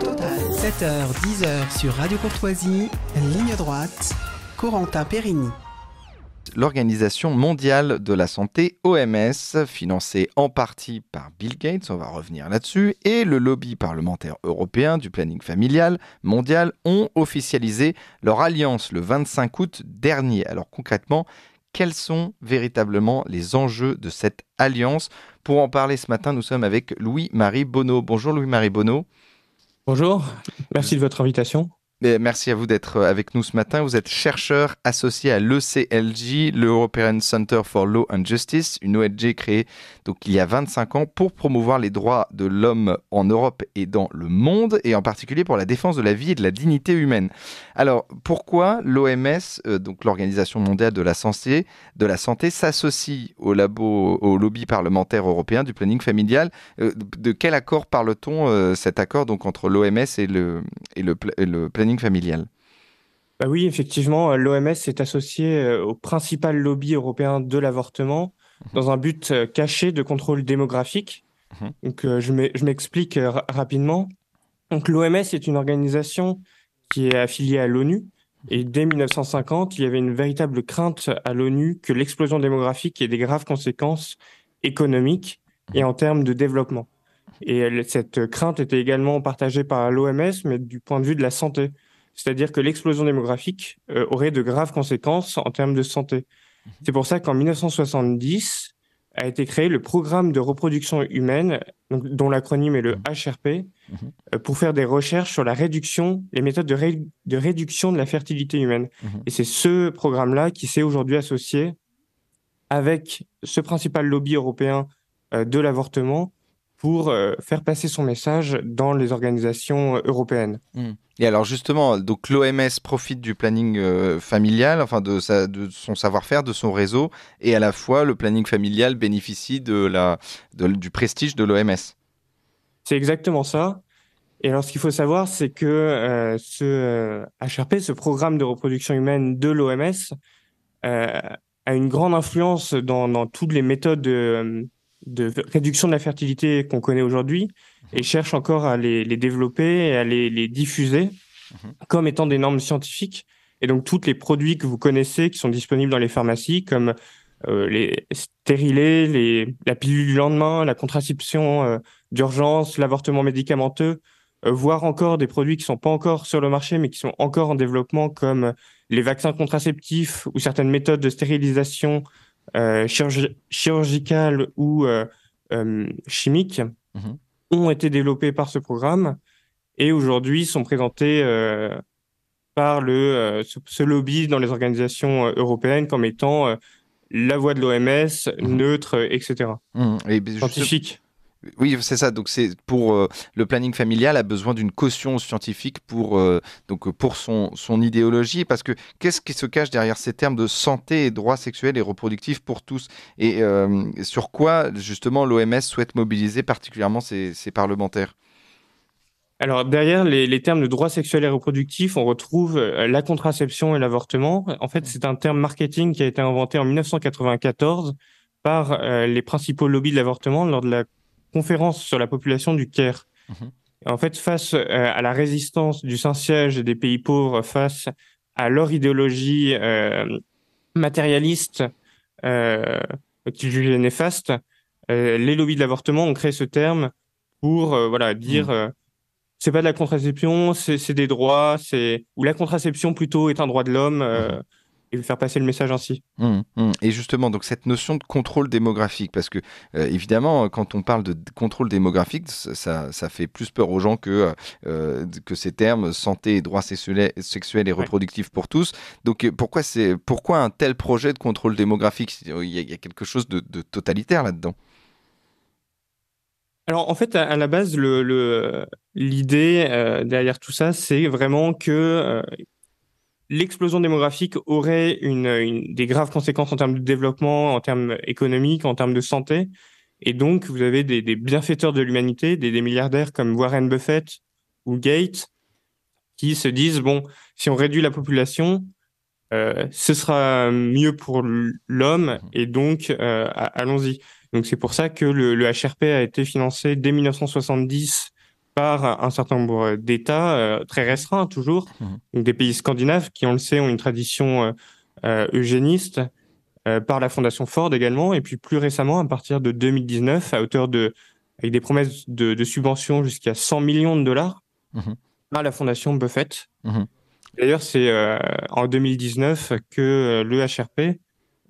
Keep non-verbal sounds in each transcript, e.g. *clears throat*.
totale. 7h, 10h sur Radio Courtoisie, ligne droite, Corentin l'Organisation mondiale de la santé, OMS, financée en partie par Bill Gates, on va revenir là-dessus, et le lobby parlementaire européen du planning familial mondial ont officialisé leur alliance le 25 août dernier. Alors concrètement, quels sont véritablement les enjeux de cette alliance Pour en parler ce matin, nous sommes avec Louis-Marie Bonneau. Bonjour Louis-Marie Bonneau. Bonjour, merci de votre invitation. Merci à vous d'être euh, avec nous ce matin. Vous êtes chercheur associé à l'ECLJ, l'European Center for Law and Justice, une ONG créée donc il y a 25 ans pour promouvoir les droits de l'homme en Europe et dans le monde, et en particulier pour la défense de la vie et de la dignité humaine. Alors pourquoi l'OMS, euh, donc l'Organisation mondiale de la santé, de la santé, s'associe au labo, au lobby parlementaire européen du planning familial euh, De quel accord parle-t-on Cet accord donc entre l'OMS et le, et le, le planning familial. Bah oui, effectivement, euh, l'OMS est associée euh, au principal lobby européen de l'avortement mhm. dans un but euh, caché de contrôle démographique. Mhm. Donc, je m'explique rapidement. l'OMS est une organisation qui est affiliée à l'ONU. Et dès 1950, il y avait une véritable crainte à l'ONU que l'explosion démographique ait des graves conséquences économiques et mhm. en termes de développement. Et cette crainte était également partagée par l'OMS, mais du point de vue de la santé. C'est-à-dire que l'explosion démographique euh, aurait de graves conséquences en termes de santé. Mhm. C'est pour ça qu'en 1970 a été créé le programme de reproduction humaine, dont l'acronyme est le HRP, mhm. mhm. euh, pour faire des recherches sur la réduction, les méthodes de, réduction de la fertilité humaine. Et c'est ce programme-là qui s'est aujourd'hui associé avec ce principal lobby européen euh, de l'avortement pour euh, faire passer son message dans les organisations euh, européennes. Hmm. Et alors justement, donc l'OMS profite du planning euh, familial, enfin de, son savoir-faire, de son réseau, et à la fois le planning familial bénéficie de la, du prestige de l'OMS. C'est exactement ça. Et alors ce qu'il faut savoir, c'est que ce HRP, ce programme de reproduction humaine de l'OMS, a une grande influence dans, dans toutes les méthodes de réduction de la fertilité qu'on connaît aujourd'hui et mhm. cherche encore à les, développer et à les, diffuser mhm. comme étant des normes scientifiques. Et donc, tous les produits que vous connaissez qui sont disponibles dans les pharmacies, comme euh, les stérilés, les, la pilule du lendemain, la contraception euh, d'urgence, l'avortement médicamenteux, euh, voire encore des produits qui ne sont pas encore sur le marché, mais qui sont encore en développement, comme les vaccins contraceptifs ou certaines méthodes de stérilisation euh, chirurgicales ou euh, euh, chimiques mhm. ont été développées par ce programme et aujourd'hui sont présentées par le, ce, lobby dans les organisations européennes comme étant la voix de l'OMS, mhm. neutre, etc. Mhm. Scientifique. Oui, c'est ça. Donc c'est pour euh, le planning familial a besoin d'une caution scientifique pour euh, donc euh, pour son son idéologie parce que qu'est-ce qui se cache derrière ces termes de santé et droits sexuels et reproductifs pour tous et sur quoi justement l'OMS souhaite mobiliser particulièrement ses, parlementaires. Alors derrière les, les, termes de droits sexuels et reproductifs, on retrouve la contraception et l'avortement. En fait, c'est un terme marketing qui a été inventé en 1994 par les principaux lobbies de l'avortement lors de la conférence sur la population du Caire. Mhm. En fait, face euh, à la résistance du Saint-Siège et des pays pauvres, face à leur idéologie euh, matérialiste qui euh, qu'ils jugeaient néfaste, les lobbies de l'avortement ont créé ce terme pour voilà dire mhm. c'est pas de la contraception, c'est des droits, c'est ou la contraception plutôt est un droit de l'homme. Mhm et faire passer le message ainsi. Hum, hum. Et justement, donc cette notion de contrôle démographique, parce que euh, évidemment, quand on parle de contrôle démographique, ça, ça fait plus peur aux gens que, euh, que ces termes santé et droits sexuels, et reproductifs pour tous. Donc euh, pourquoi, pourquoi un tel projet de contrôle démographique il y, a, quelque chose de, totalitaire là-dedans. Alors en fait, à, la base, l'idée le, le, derrière tout ça, c'est vraiment que l'explosion démographique aurait une, des graves conséquences en termes de développement, en termes économiques, en termes de santé. Et donc, vous avez des, bienfaiteurs de l'humanité, des, milliardaires comme Warren Buffett ou Gates, qui se disent, bon, si on réduit la population, euh, ce sera mieux pour l'homme, mmh. et donc, euh, allons-y. Donc, c'est pour ça que le, le HRP a été financé dès 1970 par un certain nombre d'États euh, très restreints toujours, mmh. des pays scandinaves qui, on le sait, ont une tradition euh, euh, eugéniste, par la Fondation Ford également, et puis plus récemment, à partir de 2019, à hauteur de, avec des promesses de, subventions jusqu'à 100 millions de dollars, mmh. par la Fondation Buffett. Mmh. D'ailleurs, c'est en 2019 que l'EHRP,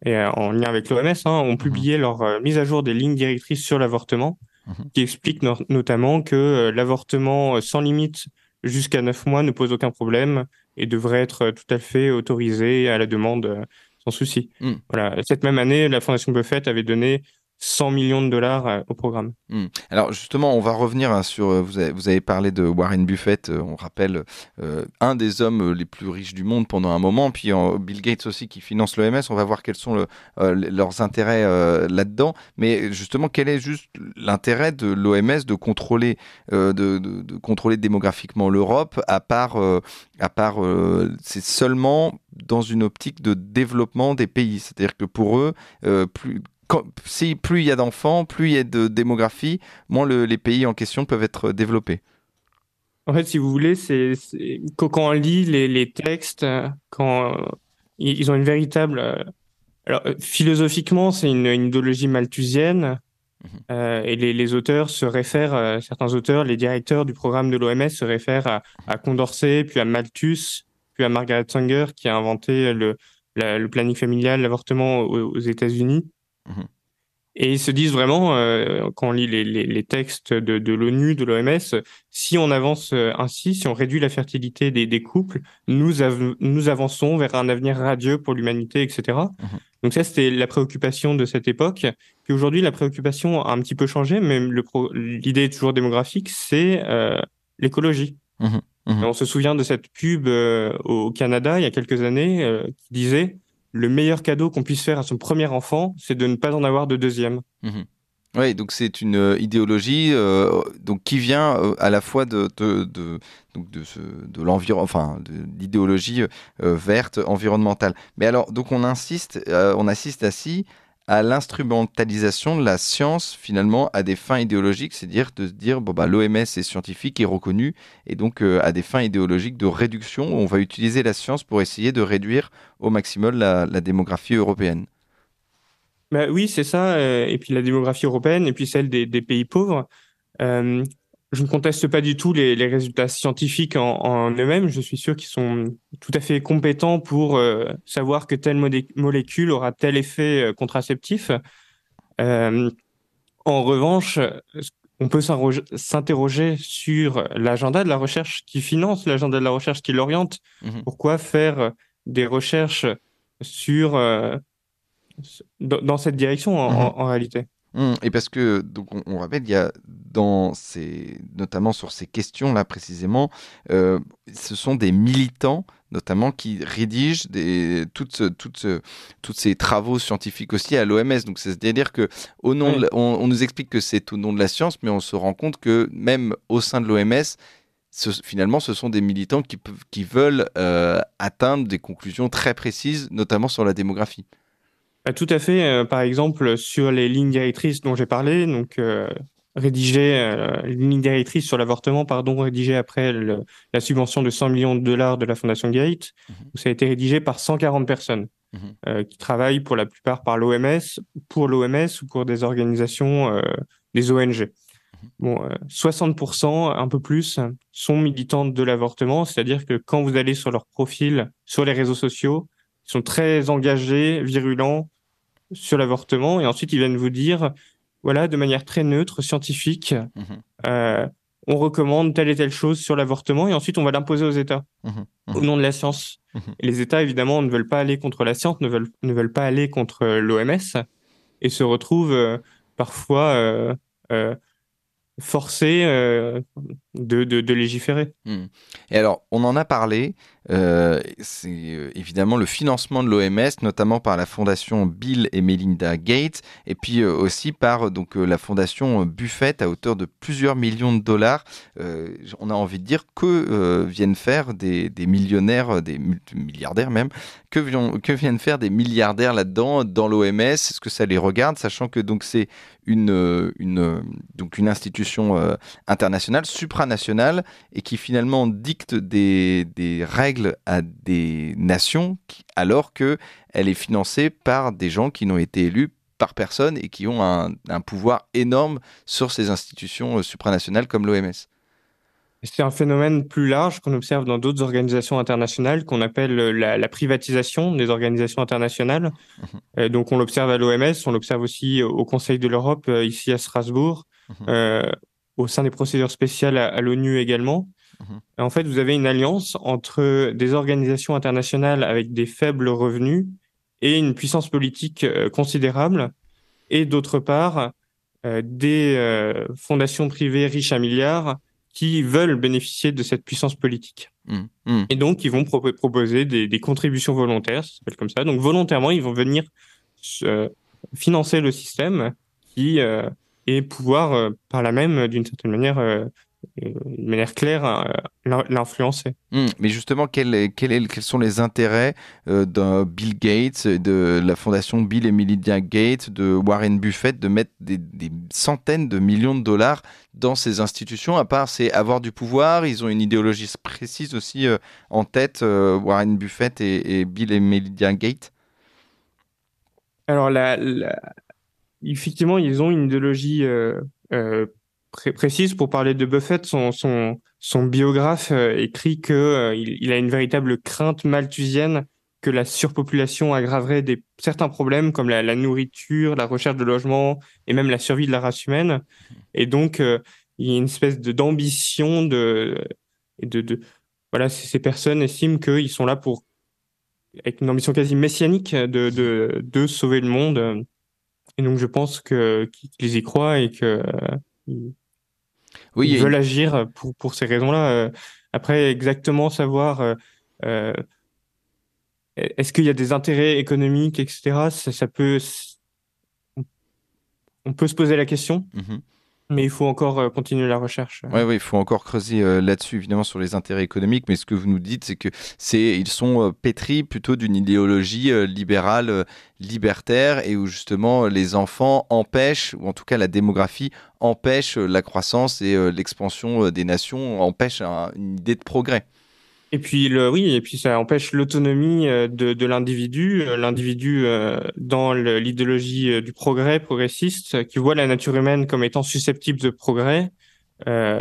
et, en lien avec l'OMS, hein, ont publié leur mise à jour des lignes directrices sur l'avortement, Mhm. qui explique notamment que euh, l'avortement euh, sans limite jusqu'à 9 mois ne pose aucun problème et devrait être euh, tout à fait autorisé à la demande sans souci. Mm. Voilà. Cette même année, la Fondation Buffett avait donné 100 millions de dollars euh, au programme. Hmm. Alors justement, on va revenir hein, sur, euh, vous avez, vous avez, parlé de Warren Buffett, euh, on rappelle, un des hommes les plus riches du monde pendant un moment, puis Bill Gates aussi qui finance l'OMS, on va voir quels sont le, leurs intérêts là-dedans, mais justement, quel est juste l'intérêt de l'OMS de contrôler, de, de, contrôler démographiquement l'Europe, à part, à part c'est seulement dans une optique de développement des pays, c'est-à-dire que pour eux, plus, si plus il y a d'enfants, plus il y a de démographie, moins les pays en question peuvent être euh, développés. En fait, si vous voulez, c'est quand on lit les, textes, quand euh, ils ont une véritable. Euh, alors, philosophiquement, c'est une, idéologie malthusienne. Mhm. et les, auteurs se réfèrent, certains auteurs, les directeurs du programme de l'OMS se réfèrent à, Condorcet, puis à Malthus, puis à Margaret Sanger, qui a inventé le, planning familial, l'avortement aux États-Unis. Mhm. Et ils se disent vraiment, euh, quand on lit les, textes de, l'ONU, de l'OMS, si on avance euh, ainsi, si on réduit la fertilité des, couples, nous, nous avançons vers un avenir radieux pour l'humanité, etc. Mhm. Donc ça, c'était la préoccupation de cette époque. Puis aujourd'hui, la préoccupation a un petit peu changé, mais l'idée est toujours démographique, c'est euh, l'écologie. Mhm. On se souvient de cette pub au Canada il y a quelques années qui disait le meilleur cadeau qu'on puisse faire à son premier enfant, c'est de ne pas en avoir de deuxième. Mhm. Oui, donc c'est une euh, idéologie euh, donc qui vient euh, à la fois de de de, enfin de l'idéologie verte environnementale. Mais alors donc on insiste, on assiste à si à l'instrumentalisation de la science finalement à des fins idéologiques, c'est-à-dire de se dire bon bah l'OMS est scientifique et reconnu et donc euh, à des fins idéologiques de réduction, on va utiliser la science pour essayer de réduire au maximum la, la démographie européenne. Bah oui, c'est ça, euh, et puis la démographie européenne et puis celle des, pays pauvres. Euh, je ne conteste pas du tout les, résultats scientifiques en, eux-mêmes. Je suis sûr qu'ils sont tout à fait compétents pour euh, savoir que telle molécule aura tel effet euh, contraceptif. Euh, en revanche, on peut s'interroger sur l'agenda de la recherche qui finance, l'agenda de la recherche qui l'oriente. Mhm. Pourquoi faire des recherches sur dans cette direction en mhm. réalité Mmh, et parce que, donc, on, rappelle, il y a dans ces, notamment sur ces questions-là précisément, euh, ce sont des militants notamment qui rédigent des, toutes, toutes, ces travaux scientifiques aussi à l'OMS. Donc c'est-à-dire que on, nous explique que c'est au nom de la science, mais on se rend compte que même au sein de l'OMS, finalement, ce sont des militants qui, qui veulent euh, atteindre des conclusions très précises, notamment sur la démographie. Bah, tout à fait. Euh, par exemple, sur les lignes directrices dont j'ai parlé, donc rédiger euh, rédigées, euh, lignes directrices sur l'avortement, pardon, rédigées après la subvention de 100 millions de dollars de la Fondation Gates, mhm. ça a été rédigé par 140 personnes mhm. qui travaillent pour la plupart par l'OMS, pour l'OMS ou pour des organisations, des ONG. Mhm. Bon, 60%, un peu plus, sont militantes de l'avortement, c'est-à-dire que quand vous allez sur leur profil, sur les réseaux sociaux, ils sont très engagés, virulents, sur l'avortement et ensuite ils viennent vous dire, voilà, de manière très neutre, scientifique, mhm. euh, on recommande telle et telle chose sur l'avortement et ensuite on va l'imposer aux États mhm. Mhm. au nom de la science. les États, évidemment, ne veulent pas aller contre la science, ne veulent, pas aller contre euh, l'OMS et se retrouvent euh, parfois forcés de, légiférer. Hmm. Et alors, on en a parlé, euh, c'est euh, évidemment le financement de l'OMS, notamment par la fondation Bill et Melinda Gates, et puis euh, aussi par donc, la fondation Buffett à hauteur de plusieurs millions de dollars. on a envie de dire que viennent faire des, millionnaires, des milliardaires même, que, que, viennent faire des milliardaires là-dedans, dans l'OMS Est-ce que ça les regarde, sachant que donc c'est une, une, donc, une institution internationale supra nationale et qui finalement dicte des, règles à des nations alors alors qu'elle est financée par des gens qui n'ont été élus par personne et qui ont un, pouvoir énorme sur ces institutions euh, supranationales comme l'OMS. C'est un phénomène plus large qu'on observe dans d'autres organisations internationales qu'on appelle euh, la, privatisation des organisations internationales. Mhm. Euh, donc on l'observe à l'OMS, on l'observe aussi au Conseil de l'Europe, ici à Strasbourg. Mhm au sein des procédures spéciales à, l'ONU également. Mhm. En fait, vous avez une alliance entre des organisations internationales avec des faibles revenus et une puissance politique euh, considérable, et d'autre part, euh, des euh, fondations privées riches à milliards qui veulent bénéficier de cette puissance politique. Mhm. Mhm. Et donc, ils vont proposer des, des, contributions volontaires, ça s'appelle comme ça. Donc, volontairement, ils vont venir financer le système qui et pouvoir, euh, par là même, euh, d'une certaine manière, une euh, manière claire l'influencer. Hmm, mais justement, quel est, quels sont les intérêts de d'un Bill Gates, de la fondation Bill et Melinda Gates, de Warren Buffett, de mettre des, centaines de millions de dollars dans ces institutions À part, c'est avoir du pouvoir. Ils ont une idéologie précise aussi en tête, Warren Buffett et, Bill et Melinda Gates. Alors, là. la, effectivement, ils ont une idéologie euh, euh, précise. Pour parler de Buffett, son, son, son biographe euh, écrit que il, a une véritable crainte malthusienne que la surpopulation aggraverait des, certains problèmes comme la, nourriture, la recherche de logement et même la survie de la race humaine. Et donc, il y a une espèce d'ambition de, de, de, Voilà, ces personnes estiment qu'ils sont là pour, avec une ambition quasi messianique, de, de, de sauver le monde. Et donc, je pense qu'ils y croient et que oui, ils veulent agir pour, ces raisons-là. Euh, après, exactement savoir euh, euh, est-ce qu'il y a des intérêts économiques, etc. Ça, peut, on peut se poser la question. Mm-hmm. Mais il faut encore euh, continuer la recherche. Oui, il faut encore creuser euh, là-dessus, évidemment, sur les intérêts économiques. Mais ce que vous nous dites, c'est que c'est ils sont euh, pétris plutôt d'une idéologie libérale, libertaire, et où justement les enfants empêchent, ou en tout cas la démographie empêche la croissance et l'expansion des nations, empêche une idée de progrès. Et puis le, oui, et puis ça empêche l'autonomie euh, de, de l'individu, euh, l'individu euh, dans l'idéologie du progrès progressiste qui voit la nature humaine comme étant susceptible de progrès. Bah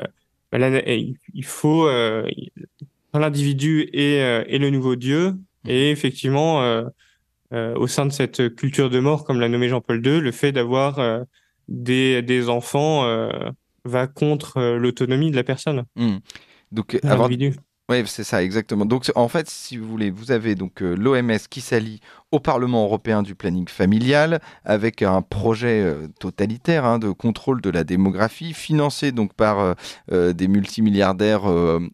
il faut l'individu est le nouveau Dieu. Et effectivement, au sein de cette culture de mort, comme l'a nommé Jean-Paul II, le fait d'avoir des, des, enfants va contre l'autonomie de la personne. Mmh. Donc, avant, oui, c'est ça, exactement. Donc, en fait, si vous voulez, vous avez donc euh, l'OMS qui s'allie au Parlement européen du planning familial avec un projet euh, totalitaire hein, de contrôle de la démographie, financé donc par euh, des multimilliardaires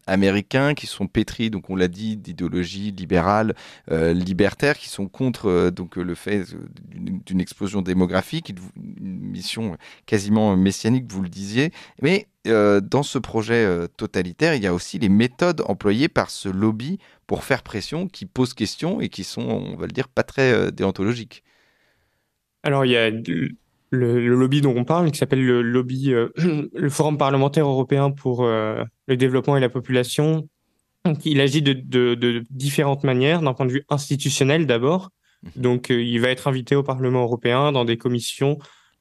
américains qui sont pétris, donc on l'a dit, d'idéologie libérale, libertaire, qui sont contre donc le fait d'une explosion démographique, une mission quasiment messianique, vous le disiez. Mais euh, dans ce projet euh, totalitaire, il y a aussi les méthodes employées par ce lobby pour faire pression, qui posent question et qui sont, on va le dire, pas très euh, déontologiques. Alors, il y a le, lobby dont on parle, qui s'appelle le lobby, *clears throat* le Forum parlementaire européen pour le développement et la population. Il agit de, de différentes manières, d'un point de vue institutionnel d'abord. Mhm. Donc, il va être invité au Parlement européen dans des commissions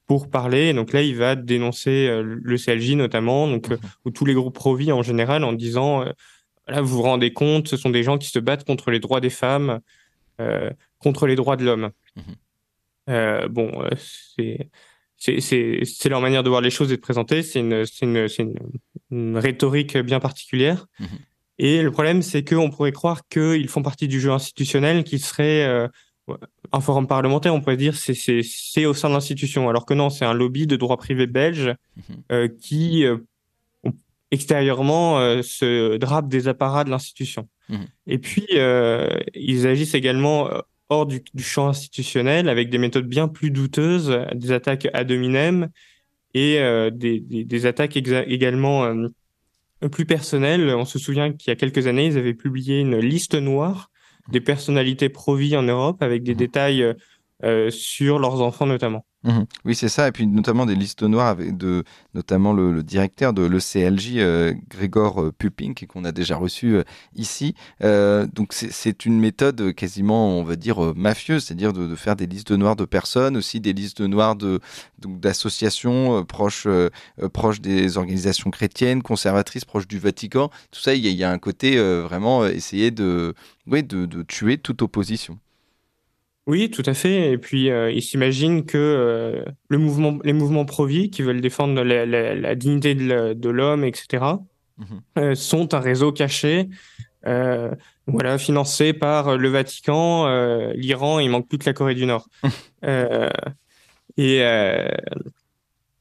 pour parler. donc là, il va dénoncer euh, le CLJ notamment, donc, euh, mhm. ou tous les groupes pro-vie en général, en disant euh, là, vous vous rendez compte, ce sont des gens qui se battent contre les droits des femmes, contre les droits de l'homme. Mhm. bon, c'est c'est leur manière de voir les choses et de présenter. C'est une, une, rhétorique bien particulière. Mhm. Et le problème, c'est qu'on pourrait croire qu'ils font partie du jeu institutionnel qui serait un forum parlementaire, on pourrait dire, c'est au sein de l'institution, alors que non, c'est un lobby de droit privé belge mhm. euh, qui, euh, extérieurement, euh, se drape des apparats de l'institution. Mhm. Et puis, ils agissent également hors du, champ institutionnel, avec des méthodes bien plus douteuses, des attaques ad hominem et des, des, attaques également plus personnelles. On se souvient qu'il y a quelques années, ils avaient publié une liste noire des personnalités pro-vie en Europe avec des détails euh, euh, sur leurs enfants notamment. Mhm. Oui, c'est ça. Et puis notamment des listes noires avec de, notamment le, directeur de l'ECLJ, euh, Grégor euh, Pupink, qu'on a déjà reçu euh, ici. Euh, donc c'est une méthode quasiment, on va dire, mafieuse, c'est-à-dire de, faire des listes noires de personnes, aussi des listes noires d'associations proches, des organisations chrétiennes, conservatrices, proches du Vatican. Tout ça, il y, a un côté vraiment essayer de tuer toute opposition. Oui, tout à fait. Et puis, euh, il s'imagine que euh, les mouvements pro-vie qui veulent défendre la, dignité de l'homme, etc., mm-hmm. euh, sont un réseau caché, voilà, financé par le Vatican, l'Iran, il manque plus que la Corée du Nord. *laughs* et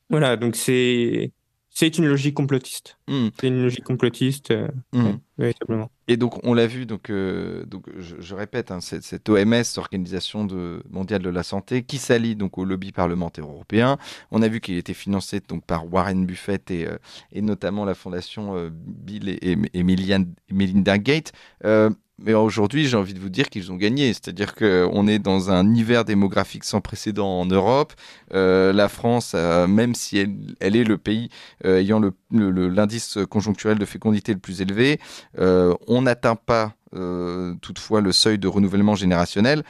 voilà, donc c'est c'est une logique complotiste. Hmm. C'est une logique complotiste, euh, hmm. véritablement. Et donc, on l'a vu, donc, euh, donc je, répète, hein, cette, OMS, Organisation mondiale de la santé, qui s'allie donc au lobby parlementaire européen. On a vu qu'il était financé donc par Warren Buffett et, euh, et notamment la fondation Bill et, et Melinda Gates mais aujourd'hui, j'ai envie de vous dire qu'ils ont gagné. C'est-à-dire qu'on est dans un hiver démographique sans précédent en Europe. Euh, la France, euh, même si elle, est le pays euh, ayant l'indice conjoncturel de fécondité le plus élevé, on n'atteint pas euh, toutefois le seuil de renouvellement générationnel.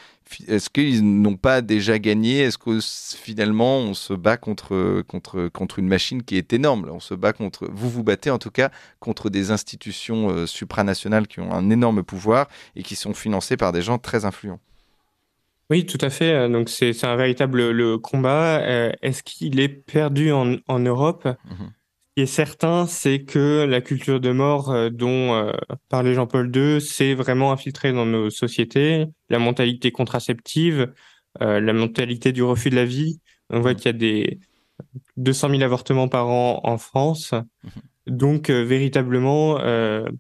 Est-ce qu'ils n'ont pas déjà gagné Est-ce que finalement on se bat contre, contre, contre une machine qui est énorme On se bat contre, vous vous battez en tout cas contre des institutions euh, supranationales qui ont un énorme pouvoir et qui sont financées par des gens très influents. Oui, tout à fait. Euh, donc c'est un véritable le combat. Est-ce qu'il est perdu en, Europe mmh est certain, c'est que la culture de mort euh, dont euh, parlait Jean-Paul II s'est vraiment infiltrée dans nos sociétés. La mentalité contraceptive, euh, la mentalité du refus de la vie. On voit mmh. qu'il y a des 200 000 avortements par an en France. Mmh. Donc, véritablement, le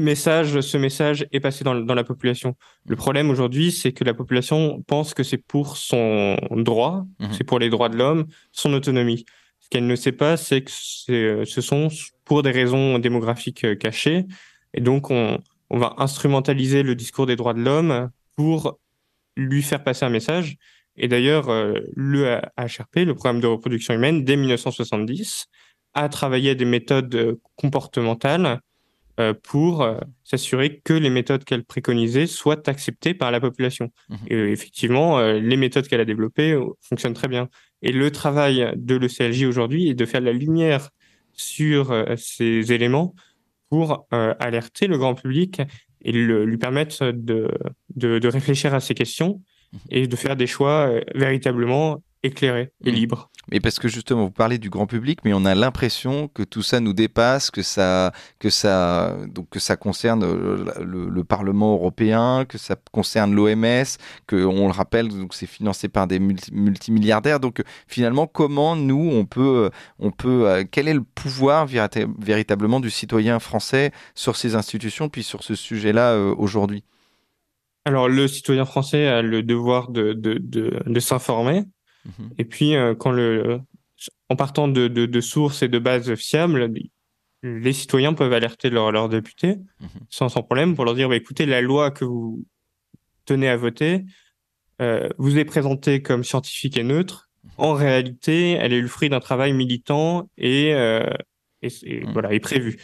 message, ce message est passé dans, la population. Le mmh. problème aujourd'hui, c'est que la population pense que c'est pour son droit, c'est pour les droits de l'homme, son autonomie. Ce qu'elle ne sait pas, c'est que euh, ce sont pour des raisons démographiques euh, cachées. Et donc, on, va instrumentaliser le discours des droits de l'homme pour lui faire passer un message. Et d'ailleurs, euh, le HRP, le programme de reproduction humaine, dès 1970, a travaillé des méthodes comportementales euh, pour euh, s'assurer que les méthodes qu'elle préconisait soient acceptées par la population. Mhm. Et euh, effectivement, les méthodes qu'elle a développées fonctionnent très bien. Et le travail de l'ECLJ aujourd'hui est de faire la lumière sur ces éléments pour alerter le grand public et lui permettre de, de, réfléchir à ces questions mhm. et de faire des choix véritablement éclairé et mm. libre. Mais parce que justement, vous parlez du grand public, mais on a l'impression que tout ça nous dépasse, que ça, que ça, donc que ça concerne euh, le, Parlement européen, que ça concerne l'OMS, que on le rappelle, donc c'est financé par des multimilliardaires. Donc finalement, comment nous on peut, on peut, euh, quel est le pouvoir véritablement du citoyen français sur ces institutions, puis sur ce sujet-là euh, aujourd'hui? Alors, le citoyen français a le devoir de, de, de, de s'informer, Mhm. Et puis, euh, quand le, en partant de, sources et de bases fiables, les citoyens peuvent alerter leurs députés mhm. sans, sans, problème pour leur dire bah, écoutez, la loi que vous tenez à voter euh, vous est présentée comme scientifique et neutre. Mhm. En réalité, elle est le fruit d'un travail militant et, euh, voilà, est prévu.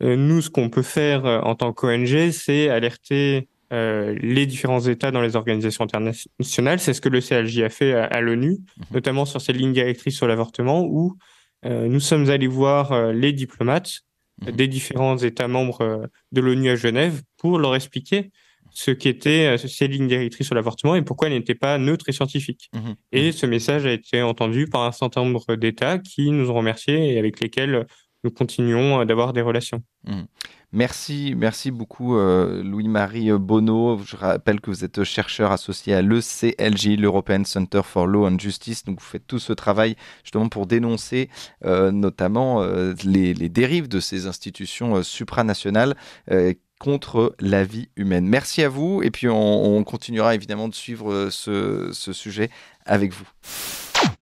nous, ce qu'on peut faire en tant qu'ONG, c'est alerter euh, les différents États dans les organisations internationales. C'est ce que le CLJ a fait à, l'ONU, mhm. notamment sur ces lignes directrices sur l'avortement, où euh, nous sommes allés voir euh, les diplomates mhm. des différents États membres de l'ONU à Genève pour leur expliquer ce qu'étaient ces lignes directrices sur l'avortement et pourquoi elles n'étaient pas neutres et scientifiques. Mhm. Et ce message a été entendu par un certain nombre d'États qui nous ont remerciés et avec lesquels nous continuons euh, d'avoir des relations. Mmh. Merci, merci beaucoup euh, Louis-Marie euh, Bonneau. Je rappelle que vous êtes chercheur associé à l'ECLJ, l'European Center for Law and Justice. Donc vous faites tout ce travail justement pour dénoncer notamment les, dérives de ces institutions supranationales contre la vie humaine. Merci à vous et puis on, continuera évidemment de suivre ce, ce sujet avec vous.